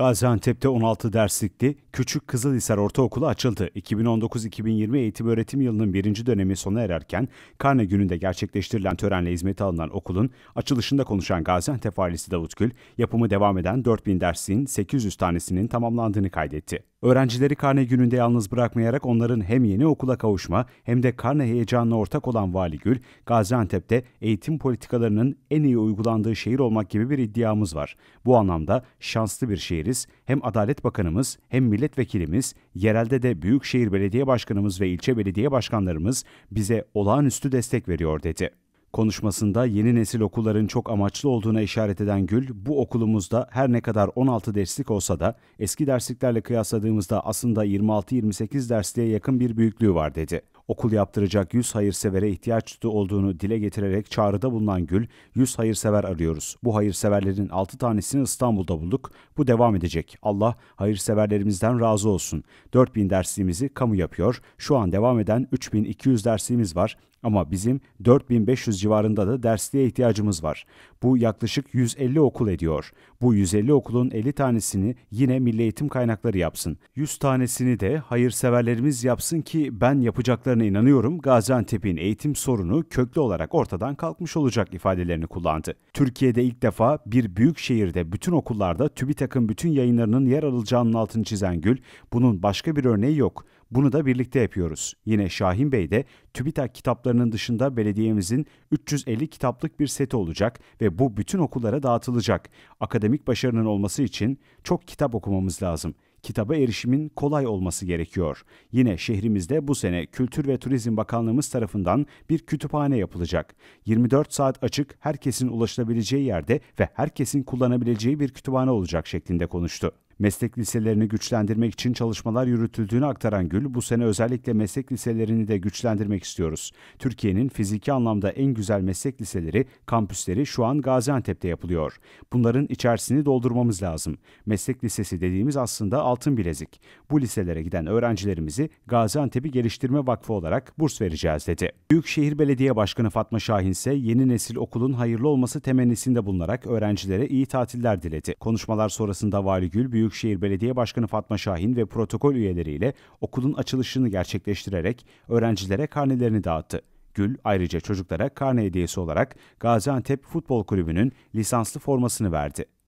Gaziantep'te 16 derslikli Küçük Kızılhisar Ortaokulu açıldı. 2019-2020 eğitim öğretim yılının birinci dönemi sona ererken karne gününde gerçekleştirilen törenle hizmete alınan okulun açılışında konuşan Gaziantep valisi Davut Gül, yapımı devam eden 4000 dersin 800 tanesinin tamamlandığını kaydetti. Öğrencileri karne gününde yalnız bırakmayarak onların hem yeni okula kavuşma hem de karne heyecanına ortak olan Vali Gül, Gaziantep'te eğitim politikalarının en iyi uygulandığı şehir olmak gibi bir iddiamız var. Bu anlamda şanslı bir şehiriz. Hem Adalet Bakanımız hem milletvekilimiz, yerelde de Büyükşehir Belediye Başkanımız ve ilçe belediye başkanlarımız bize olağanüstü destek veriyor dedi. Konuşmasında yeni nesil okulların çok amaçlı olduğuna işaret eden Gül, bu okulumuzda her ne kadar 16 derslik olsa da eski dersliklerle kıyasladığımızda aslında 26-28 dersliğe yakın bir büyüklüğü var dedi. Okul yaptıracak 100 hayırsevere ihtiyaç olduğunu dile getirerek çağrıda bulunan Gül, 100 hayırsever arıyoruz. Bu hayırseverlerin 6 tanesini İstanbul'da bulduk. Bu devam edecek. Allah hayırseverlerimizden razı olsun. 4000 dersliğimizi kamu yapıyor. Şu an devam eden 3200 dersliğimiz var. Ama bizim 4500 civarında da dersliğe ihtiyacımız var. Bu yaklaşık 150 okul ediyor. Bu 150 okulun 50 tanesini yine milli eğitim kaynakları yapsın. 100 tanesini de hayırseverlerimiz yapsın ki ben yapacaklarına inanıyorum Gaziantep'in eğitim sorunu köklü olarak ortadan kalkmış olacak ifadelerini kullandı. Türkiye'de ilk defa bir büyük şehirde bütün okullarda TÜBİTAK'ın bütün yayınlarının yer alacağının altını çizen Gül, bunun başka bir örneği yok. Bunu da birlikte yapıyoruz. Yine Şahin Bey de TÜBİTAK kitaplarının dışında belediyemizin 350 kitaplık bir seti olacak ve bu bütün okullara dağıtılacak. Akademik başarının olması için çok kitap okumamız lazım. Kitaba erişimin kolay olması gerekiyor. Yine şehrimizde bu sene Kültür ve Turizm Bakanlığımız tarafından bir kütüphane yapılacak. 24 saat açık, herkesin ulaşılabileceği yerde ve herkesin kullanabileceği bir kütüphane olacak şeklinde konuştu. Meslek liselerini güçlendirmek için çalışmalar yürütüldüğünü aktaran Gül, bu sene özellikle meslek liselerini de güçlendirmek istiyoruz. Türkiye'nin fiziki anlamda en güzel meslek liseleri, kampüsleri şu an Gaziantep'te yapılıyor. Bunların içerisini doldurmamız lazım. Meslek lisesi dediğimiz aslında altın bilezik. Bu liselere giden öğrencilerimizi Gaziantep'i Geliştirme Vakfı olarak burs vereceğiz dedi. Büyükşehir Belediye Başkanı Fatma Şahin ise yeni nesil okulun hayırlı olması temennisinde bulunarak öğrencilere iyi tatiller diledi. Konuşmalar sonrasında Vali Gül, Büyük Büyükşehir Belediye Başkanı Fatma Şahin ve protokol üyeleriyle okulun açılışını gerçekleştirerek öğrencilere karnelerini dağıttı. Gül ayrıca çocuklara karne hediyesi olarak Gaziantep Futbol Kulübü'nün lisanslı formasını verdi.